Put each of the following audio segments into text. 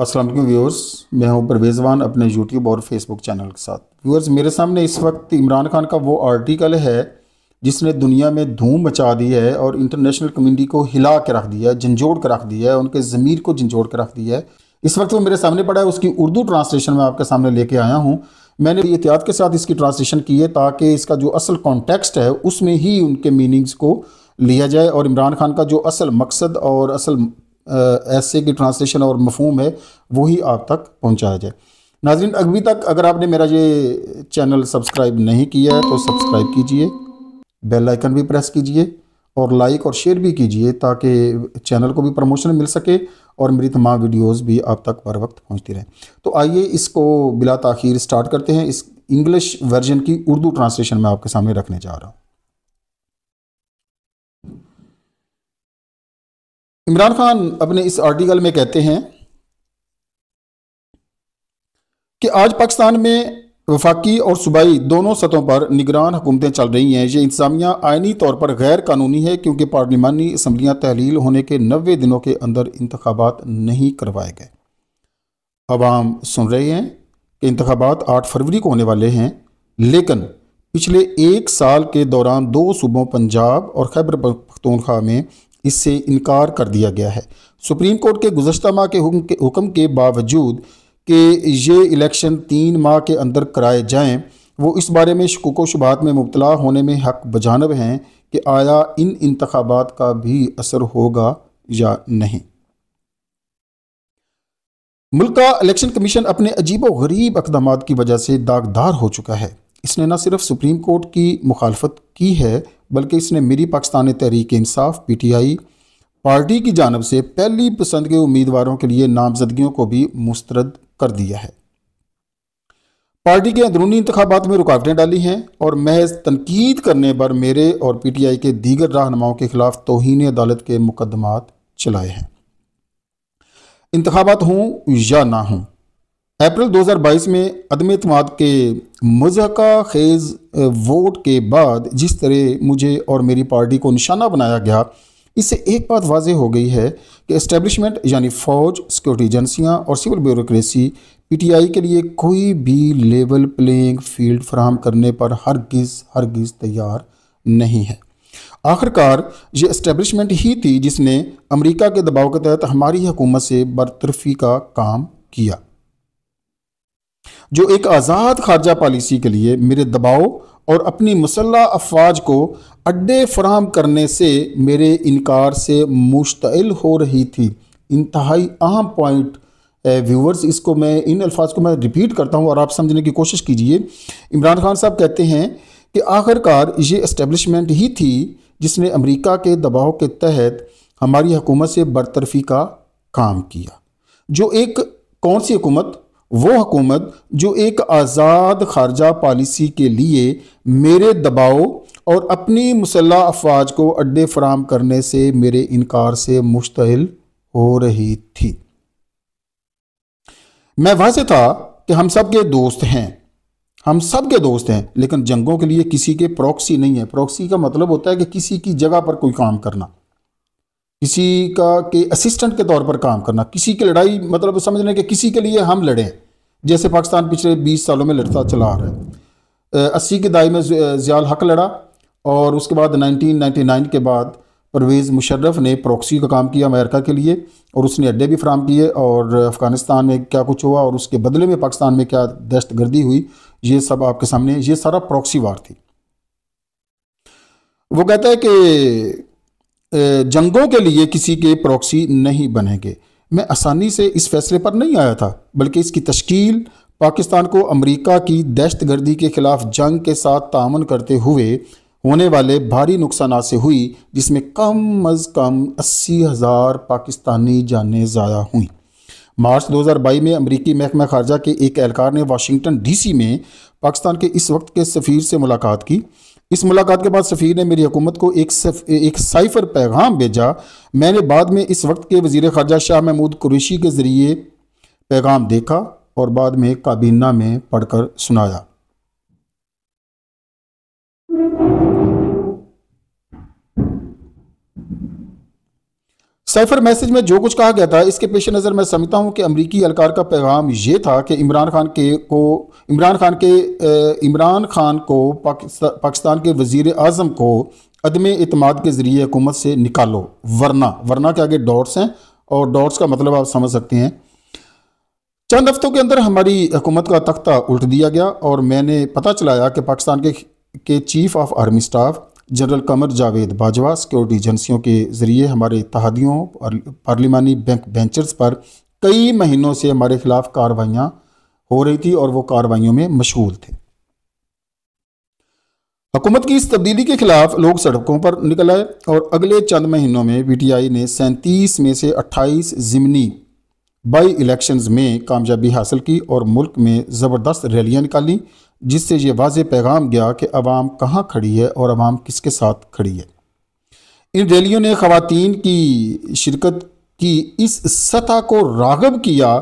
Aslam viewers मैं हूं परवेजवान अपने यूट्यूब और फेसबुक चैनल के साथ व्यूअर्स मेरे सामने इस वक्त इमरान खान का वो आर्टिकल है जिसने दुनिया में धूम मचा दी है और इंटरनेशनल कम्युनिटी को हिला के रख दिया है झंझोड़ के रख दिया है उनके ज़मीर को झंझोड़ के रख दिया है इस वक्त वो मेरे सामने पड़ा है उसकी उर्दू ट्रांसलेशन में आपके सामने लेके आया हूँ मैंने एहतियात के साथ इसकी ट्रांसलेशन की है ताकि इसका जो असल कॉन्टेक्स्ट है उसमें ही उनके मीनिंग्स को लिया जाए और इमरान खान का जो असल मकसद और असल ऐसे की ट्रांसलेशन और मफहम है वही आप तक पहुँचाया जाए नाजरीन अभी तक अगर आपने मेरा ये चैनल सब्सक्राइब नहीं किया है तो सब्सक्राइब कीजिए बेल आइकन भी प्रेस कीजिए और लाइक और शेयर भी कीजिए ताकि चैनल को भी प्रमोशन मिल सके और मेरी तमाम वीडियोस भी आप तक बर वक्त पहुँचती रहें तो आइए इसको बिला तख़िर स्टार्ट करते हैं इस इंग्लिश वर्जन की उर्दू ट्रांसलेशन मैं आपके सामने रखने जा रहा हूँ इमरान खान अपने इस आर्टिकल में कहते हैं कि आज पाकिस्तान में वफाकी और सूबाई दोनों सतहों पर निगरान हुकूमतें चल रही हैं ये इंतजामिया आयनी तौर पर गैर कानूनी है क्योंकि पार्लिमानी असम्बलियाँ तहलील होने के नबे दिनों के अंदर इंतबात नहीं करवाए गए आवाम सुन रहे हैं कि इंतबात आठ फरवरी को होने वाले हैं लेकिन पिछले एक साल के दौरान दो सूबों पंजाब और खैबर पखतूनखा में इससे इनकार कर दिया गया है सुप्रीम कोर्ट के गुजशत माह के हुक्म के बावजूद कि ये इलेक्शन तीन माह के अंदर कराए जाएं वो इस बारे में शकूक शुबात में मुबतला होने में हक बजानब हैं कि आया इन इंतबात का भी असर होगा या नहीं मुल्क का इलेक्शन कमीशन अपने अजीब व गरीब इकदाम की वजह से दागदार हो चुका है इसने न सिर्फ सुप्रीम कोर्ट की मुखालफत की है बल्कि इसने मेरी Pakistan Tehreek Insaf P T I party की जानब से पहली पसंद के उम्मीदवारों के लिए नामजदगियों को भी मुस्तरद कर दिया है पार्टी के अंदरूनी इंतबात में रुकावटें डाली हैं और महज तनकीद करने पर मेरे और पी टी आई के दीगर रहनुमाओं के खिलाफ तोहनी अदालत के मुकदमात चलाए हैं इंतबात हों या ना हों अप्रैल 2022 में अदम अतमाद के मजहका खेज वोट के बाद जिस तरह मुझे और मेरी पार्टी को निशाना बनाया गया इससे एक बात वाज हो गई है कि इस्टेबलिशमेंट यानी फ़ौज सिक्योरिटी एजेंसियाँ और सिविल ब्यूरोसी पीटीआई के लिए कोई भी लेवल प्लेइंग फील्ड फ्राहम करने पर हर हरगिज़ तैयार नहीं है आखिरकार ये इस्टेबलिशमेंट ही थी जिसने अमरीका के दबाव के तहत हमारी हुकूमत से बरतरफी का काम किया जो एक आज़ाद खारजा पॉलिसी के लिए मेरे दबाव और अपनी मुसल्ह अफवाज को अड्डे फराम करने से मेरे इनकार से मुश्तिल हो रही थी इंतहाई अहम पॉइंट व्यूवर्स इसको मैं इन अल्फाज को मैं रिपीट करता हूँ और आप समझने की कोशिश कीजिए इमरान खान साहब कहते हैं कि आखिरकार ये इस्टेबलिशमेंट ही थी जिसने अमरीका के दबाव के तहत हमारी हुकूमत से बरतरफी का काम किया जो एक कौन सी हुकूमत वो हुकूमत जो एक आज़ाद खारजा पॉलिसी के लिए मेरे दबाव और अपनी मुसल्ह अफवाज को अड्डे फराम करने से मेरे इनकार से मुश्तिल हो रही थी मैं वाज था कि हम सब के दोस्त हैं हम सब के दोस्त हैं लेकिन जंगों के लिए किसी के प्रॉक्सी नहीं है प्रॉक्सी का मतलब होता है कि किसी की जगह पर कोई काम करना किसी का के असिस्टेंट के तौर पर काम करना किसी की लड़ाई मतलब समझने के किसी के लिए हम लड़ें जैसे पाकिस्तान पिछले 20 सालों में लड़ता चला आ रहा है अस्सी के दाई में ज़ियाल हक लड़ा और उसके बाद 1999 के बाद परवेज़ मुशर्रफ ने प्रॉक्सी का काम किया अमेरिका के लिए और उसने अड्डे भी फ्राहम किए और अफ़गानिस्तान में क्या कुछ हुआ और उसके बदले में पाकिस्तान में क्या दहशत गर्दी हुई ये सब आपके सामने ये सारा प्रॉक्सी वार थी वो कहता है कि जंगों के लिए किसी के प्रॉक्सी नहीं बनेंगे मैं आसानी से इस फैसले पर नहीं आया था बल्कि इसकी तश्कील पाकिस्तान को अमेरिका की दहशत गर्दी के खिलाफ जंग के साथ तामन करते हुए होने वाले भारी नुकसान से हुई जिसमें कम अज़ कम अस्सी हज़ार पाकिस्तानी जानें ज़ाया हुई मार्च 2022 में अमरीकी महकमा खारजा के एक एहलकार ने वाशिंगटन डीसी में पाकिस्तान के इस वक्त के सफ़ीर से मुलाकात की इस मुलाकात के बाद सफ़ीर ने मेरी हुकूमत को एक सफ, एक साइफर पैगाम भेजा मैंने बाद में इस वक्त के वजीर खारजा शाह महमूद कुरेशी के ज़रिए पैगाम देखा और बाद में काबीना में पढ़कर सुनाया साइफर मैसेज में जो कुछ कहा गया था इसके पेश नज़र मैं समझता हूँ कि अमरीकी अलकार का पैगाम ये था कि इमरान खान के को इमरान खान के इमरान खान को पाकिस्ता, पाकिस्तान के वजीर अजम को अदम अतमाद के ज़रिए हुकूमत से निकालो वरना वरना के आगे डॉट्स हैं और डॉट्स का मतलब आप समझ सकते हैं चंद हफ्तों के अंदर हमारी हुकूमत का तख्ता उल्ट दिया गया और मैंने पता चलाया कि पाकिस्तान के के chief of army staff general Qamar Javed Bajwa security एजेंसियों के ज़रिए हमारे इतिहादियों और पार्लिमानी बैंक बेंचर्स पर कई महीनों से हमारे खिलाफ कार्रवाइयाँ हो रही थी और वो कार्रवाइयों में मशगूल थे हुकूमत की इस तब्दीली के खिलाफ लोग सड़कों पर निकल आए और अगले चंद महीनों में आई ने सैंतीस में से 28 ज़िमनी बाई इलेक्शंस में कामयाबी हासिल की और मुल्क में ज़बरदस्त रैलियां निकाली जिससे ये वाज पैगाम गया कि अवाम कहाँ खड़ी है और अवाम किसके साथ खड़ी है इन रैलियों ने खातन की शिरकत की इस सतह को रागब किया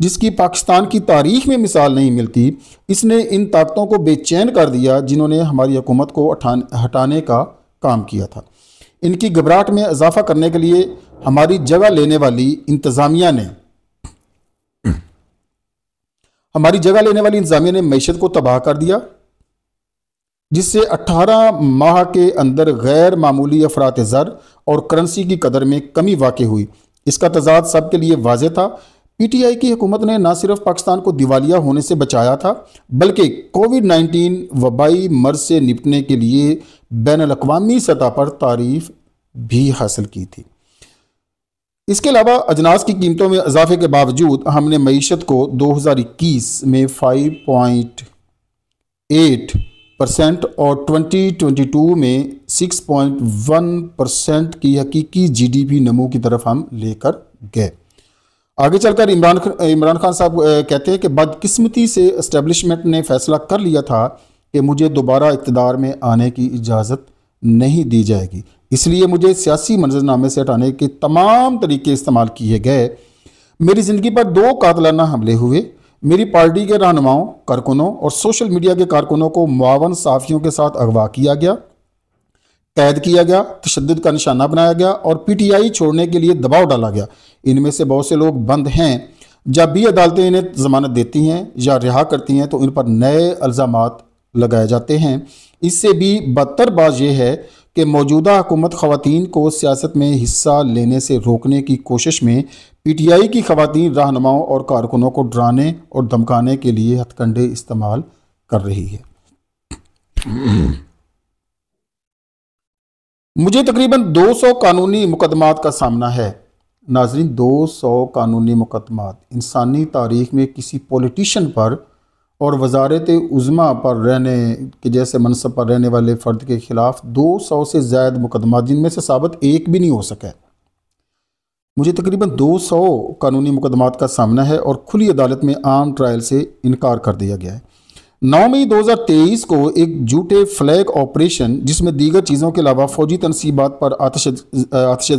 जिसकी पाकिस्तान की तारीख में मिसाल नहीं मिलती इसने इन ताकतों को बेचैन कर दिया जिन्होंने हमारी हुकूमत को हटाने का काम किया था इनकी घबराहट में इजाफा करने के लिए हमारी जगह लेने वाली इंतज़ामिया ने हमारी जगह लेने वाली इंतजामिया ने मीशत को तबाह कर दिया जिससे 18 माह के अंदर गैर मामूली अफरात ज़र और करेंसी की कदर में कमी वाक़ हुई इसका तजाद सब के लिए वाज था पी टी आई की हुकूमत ने ना सिर्फ पाकिस्तान को दिवालिया होने से बचाया था बल्कि कोविड नाइन्टीन वबाई मर्ज से निपटने के लिए बैन अवी सतह पर तारीफ भी हासिल की थी इसके अलावा अजनास की कीमतों में इजाफे के बावजूद हमने मीशत को 2021 में 5.8 परसेंट और 2022 में 6.1 परसेंट की हकीकी जीडीपी डी की तरफ हम लेकर गए आगे चलकर इमरान इमरान खान साहब कहते हैं कि बदकिस्मती से इस्टेब्लिशमेंट ने फैसला कर लिया था कि मुझे दोबारा इकतदार में आने की इजाज़त नहीं दी जाएगी इसलिए मुझे सियासी मंजरनामे से हटाने के तमाम तरीके इस्तेमाल किए गए मेरी ज़िंदगी पर दो कातलाना हमले हुए मेरी पार्टी के रहनुमाओं कारकुनों और सोशल मीडिया के कारकुनों को मुआवन साफियों के साथ अगवा किया गया कैद किया गया तशद का निशाना बनाया गया और पीटीआई छोड़ने के लिए दबाव डाला गया इनमें से बहुत से लोग बंद हैं जब भी अदालतें इन्हें ज़मानत देती हैं या रिहा करती हैं तो इन पर नए अल्ज़ाम लगाए जाते हैं इससे भी बदतर बात यह है कि मौजूदा हुकूमत ख़वान को सियासत में हिस्सा लेने से रोकने की कोशिश में पी टी आई की ख़वान रहनुमाओं और कारकुनों को डराने और धमकाने के लिए हथकंडे इस्तेमाल कर रही है मुझे तकरीबन 200 कानूनी मुकदमात का सामना है नाजरीन 200 कानूनी मुकदमात इंसानी तारीख में किसी पॉलिटिशन पर और वजारत उज़मा पर रहने के जैसे मनसब पर रहने वाले फ़र्द के ख़िलाफ़ दो सौ से ज़ायद मुकदमा जिनमें से सबत एक भी नहीं हो सका मुझे तकरीबन दो सौ कानूनी मुकदमा का सामना है और खुली अदालत में आम ट्रायल से इनकार कर दिया गया है नौ मई दो हज़ार तेईस को एक जूटे फ्लैग ऑपरेशन जिसमें दीगर चीज़ों के अलावा फौजी तनसीबात पर आतश आतश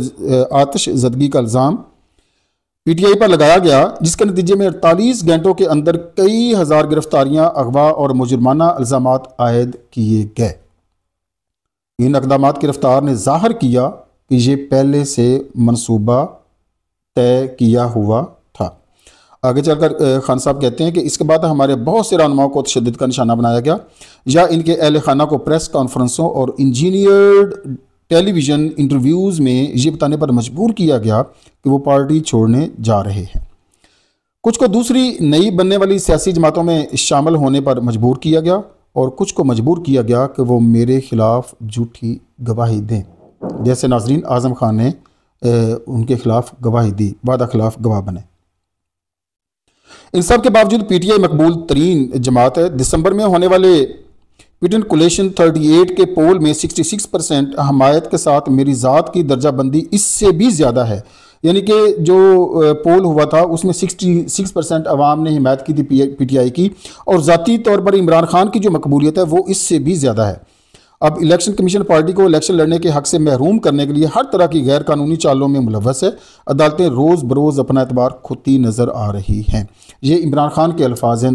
आतशदगी का इल्ज़ाम पीटीआई पर लगाया गया जिसके नतीजे में अड़तालीस घंटों के अंदर कई हज़ार गिरफ्तारियां अगवा और मुजुर्माना इल्जाम आयद किए गए इन इकदाम की रफ्तार ने जाहिर किया कि ये पहले से मनसूबा तय किया हुआ था आगे चलकर खान साहब कहते हैं कि इसके बाद हमारे बहुत से रहनुमाओं को तशद का निशाना बनाया गया या इनके अहल खाना को प्रेस कॉन्फ्रेंसों और इंजीनियर्ड टेलीविज़न इंटरव्यूज़ में ये बताने पर मजबूर किया गया कि वो पार्टी छोड़ने जा रहे हैं कुछ को दूसरी नई बनने वाली सियासी जमातों में शामिल होने पर मजबूर किया गया और कुछ को मजबूर किया गया कि वो मेरे ख़िलाफ़ झूठी गवाही दें जैसे नाजरीन आज़म खान ने उनके खिलाफ गवाही दी वादा खिलाफ गवाह बने इन सब के बावजूद पीटीआई मकबूल तरीन जमात है दिसंबर में होने वाले कोलेशन कुलेशन 38 के पोल में 66 परसेंट हमायत के साथ मेरी ज़ात की दर्जाबंदी इससे भी ज़्यादा है यानी कि जो पोल हुआ था उसमें 66 परसेंट आवाम ने हमायत की थी पी टी आई की और ज़ाती तौर पर इमरान खान की जो मकबूलियत है वो इससे भी ज़्यादा है अब इलेक्शन कमीशन पार्टी को इलेक्शन लड़ने के हक से महरूम करने के लिए हर तरह की गैर कानूनी चालों में मुलवस है अदालतें रोज़ बरोज़ अपना एतबार खुद ही नज़र आ रही हैं ये इमरान खान के अल्फाज हैं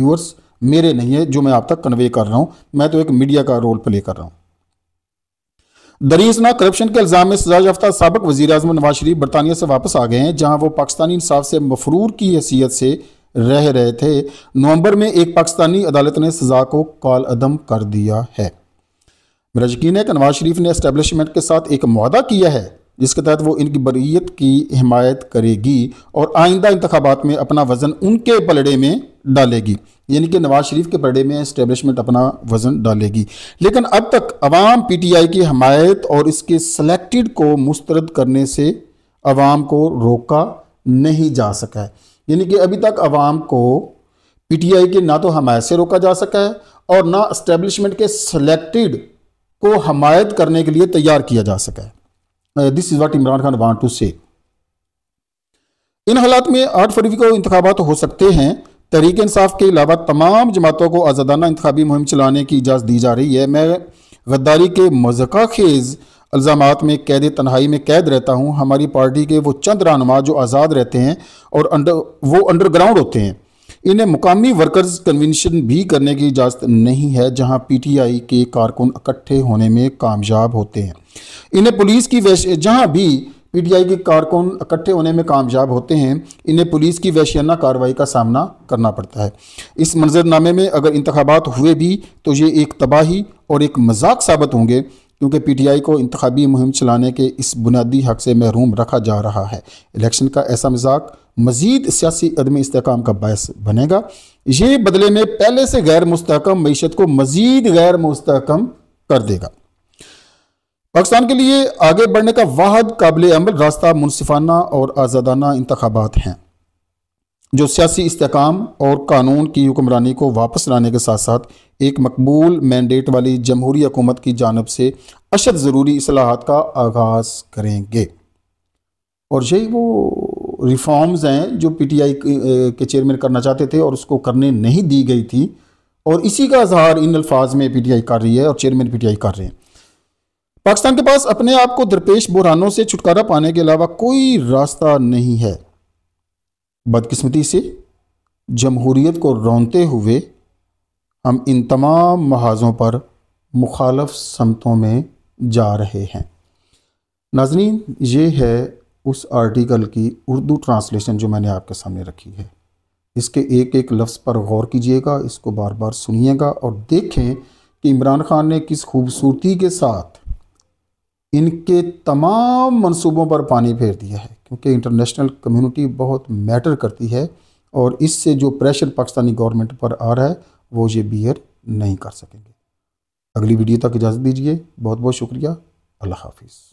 व्यूअर्स मेरे नहीं है जो मैं आप तक कन्वे कर रहा हूं मैं तो एक मीडिया का रोल प्ले कर रहा हूं दरीसना करप्शन के इल्ज़ाम में सजा याफ्ता सबक वजी अजम नवाज शरीफ बरतानिया से वापस आ गए हैं जहां वो पाकिस्तानी इंसाफ से मफरूर की हैसियत से रह रहे थे नवंबर में एक पाकिस्तानी अदालत ने सजा को काल अदम कर दिया है मेरा यकीन है कि नवाज शरीफ ने इस्टेबलिशमेंट के साथ एक माहा किया है जिसके तहत वो इनकी बरीत की हिमायत करेगी और आइंदा इंतबात में अपना वज़न उनके पलड़े में डालेगी यानी कि नवाज शरीफ के पलड़े में इस्टेबलिशमेंट अपना वज़न डालेगी लेकिन अब तक अवाम पी टी आई की हमायत और इसके सेलेक्टेड को मुस्तरद करने से अवाम को रोका नहीं जा सका है यानी कि अभी तक अवाम को पी टी आई के ना तो हमायत से रोका जा सका है और ना इस्टेबलिशमेंट के सेलेक्टेड को हमायत करने के लिए तैयार किया जा सका है this is what Imran Khan want to say इन हालात में आठ फरवरी को इंतबात हो सकते हैं तहरीक इंसाफ के अलावा तमाम जमातों को आज़ादाना इंतबी मुहिम चलाने की इजाज़त दी जा रही है मैं गद्दारी के मज़क़ा खेज़ अल्ज़ाम में कैद तनहाई में कैद रहता हूँ हमारी पार्टी के वो चंद रहनुमा जो आज़ाद रहते हैं और अंडर वो अंडरग्राउंड होते हैं इन्हें मुकामी वर्कर्स कन्वेंशन भी करने की इजाज़त नहीं है जहां पीटीआई के कारकुन इकट्ठे होने में कामयाब होते हैं इन्हें पुलिस की वैश जहाँ भी पीटीआई के कारकुन इकट्ठे होने में कामयाब होते हैं इन्हें पुलिस की वैशियाना कार्रवाई का सामना करना पड़ता है इस मंजरनामे में अगर इंतबात हुए भी तो ये एक तबाही और एक मजाक साबित होंगे क्योंकि पीटीआई को इंतबी मुहिम चलाने के इस बुनियादी हक से महरूम रखा जा रहा है इलेक्शन का ऐसा मजाक मजीद सियासी अदम इसकाम का बायस बनेगा ये बदले में पहले से गैर मुस्तकम मीशत को मजीद गैर मुस्तकम कर देगा पाकिस्तान के लिए आगे बढ़ने का वाहद काबिल अमल रास्ता मुनसिफाना और आज़ादाना इंतबात हैं जो सियासी इसकाम और कानून की हुक्मरानी को वापस लाने के साथ साथ एक मकबूल मैंडेट वाली जमहूरी हकूमत की जानब से अशद ज़रूरी असलाहत का आगाज़ करेंगे और यही वो रिफॉर्म्स हैं जो पीटीआई के चेयरमैन करना चाहते थे और उसको करने नहीं दी गई थी और इसी का अजहार इन अल्फाज में पीटीआई कर रही है और चेयरमैन पीटीआई कर रहे हैं पाकिस्तान के पास अपने आप को दरपेश बुरानों से छुटकारा पाने के अलावा कोई रास्ता नहीं है बदकिस्मती से जमहूरीत को रौनते हुए हम इन तमाम महाजों पर मुखालफ समतों में जा रहे हैं नाजरीन ये है उस आर्टिकल की उर्दू ट्रांसलेशन जो मैंने आपके सामने रखी है इसके एक एक लफ्ज़ पर गौर कीजिएगा इसको बार बार सुनिएगा और देखें कि इमरान खान ने किस खूबसूरती के साथ इनके तमाम मनसूबों पर पानी फेर दिया है क्योंकि इंटरनेशनल कम्युनिटी बहुत मैटर करती है और इससे जो प्रेशर पाकिस्तानी गवर्नमेंट पर आ रहा है वो ये बियर नहीं कर सकेंगे अगली वीडियो तक इजाज़त दीजिए बहुत बहुत शुक्रिया अल्लाह हाफिज़